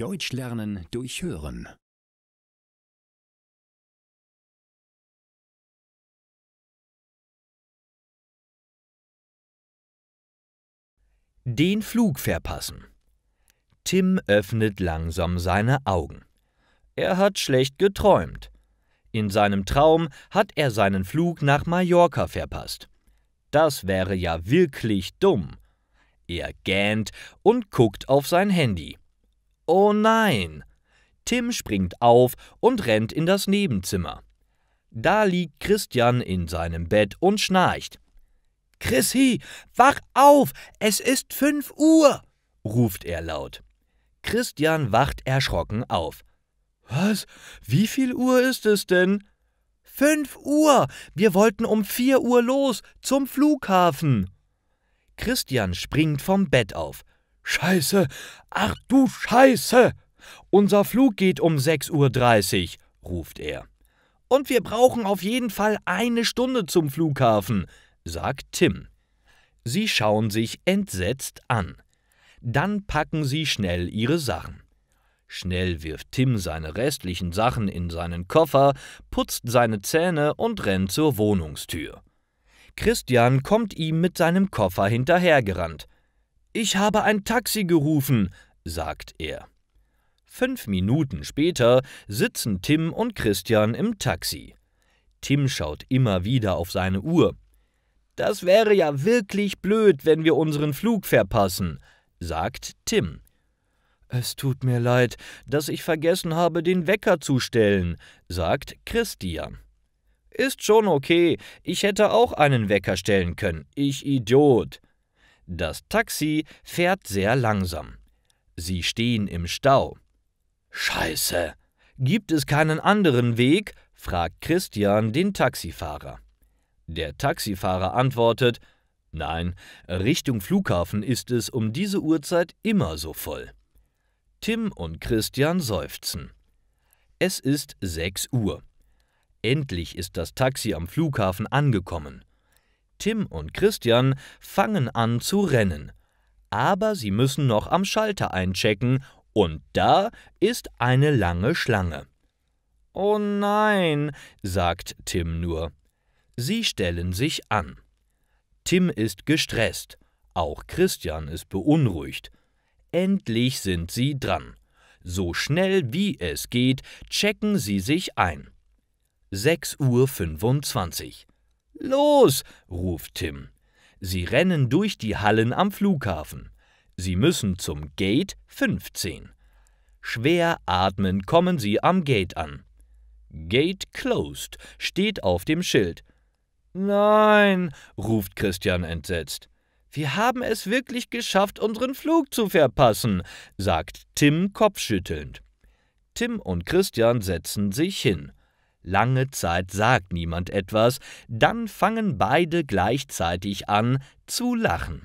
Deutsch lernen durch Hören. Den Flug verpassen. Tim öffnet langsam seine Augen. Er hat schlecht geträumt. In seinem Traum hat er seinen Flug nach Mallorca verpasst. Das wäre ja wirklich dumm. Er gähnt und guckt auf sein Handy. Oh nein! Tim springt auf und rennt in das Nebenzimmer. Da liegt Christian in seinem Bett und schnarcht. Chrissy, wach auf! Es ist fünf Uhr! ruft er laut. Christian wacht erschrocken auf. Was? Wie viel Uhr ist es denn? Fünf Uhr! Wir wollten um vier Uhr los, zum Flughafen! Christian springt vom Bett auf. Scheiße! Ach du Scheiße! Unser Flug geht um 6.30 Uhr, ruft er. Und wir brauchen auf jeden Fall eine Stunde zum Flughafen, sagt Tim. Sie schauen sich entsetzt an. Dann packen sie schnell ihre Sachen. Schnell wirft Tim seine restlichen Sachen in seinen Koffer, putzt seine Zähne und rennt zur Wohnungstür. Christian kommt ihm mit seinem Koffer hinterhergerannt. Ich habe ein Taxi gerufen, sagt er. Fünf Minuten später sitzen Tim und Christian im Taxi. Tim schaut immer wieder auf seine Uhr. Das wäre ja wirklich blöd, wenn wir unseren Flug verpassen, sagt Tim. Es tut mir leid, dass ich vergessen habe, den Wecker zu stellen, sagt Christian. Ist schon okay, ich hätte auch einen Wecker stellen können, ich Idiot, das Taxi fährt sehr langsam. Sie stehen im Stau. Scheiße. Gibt es keinen anderen Weg? fragt Christian den Taxifahrer. Der Taxifahrer antwortet Nein, Richtung Flughafen ist es um diese Uhrzeit immer so voll. Tim und Christian seufzen. Es ist 6 Uhr. Endlich ist das Taxi am Flughafen angekommen. Tim und Christian fangen an zu rennen. Aber sie müssen noch am Schalter einchecken und da ist eine lange Schlange. Oh nein, sagt Tim nur. Sie stellen sich an. Tim ist gestresst, auch Christian ist beunruhigt. Endlich sind sie dran. So schnell wie es geht, checken sie sich ein. 6.25 Uhr. Los, ruft Tim. Sie rennen durch die Hallen am Flughafen. Sie müssen zum Gate 15. Schwer atmend kommen sie am Gate an. Gate closed steht auf dem Schild. Nein, ruft Christian entsetzt. Wir haben es wirklich geschafft, unseren Flug zu verpassen, sagt Tim kopfschüttelnd. Tim und Christian setzen sich hin. Lange Zeit sagt niemand etwas, dann fangen beide gleichzeitig an zu lachen.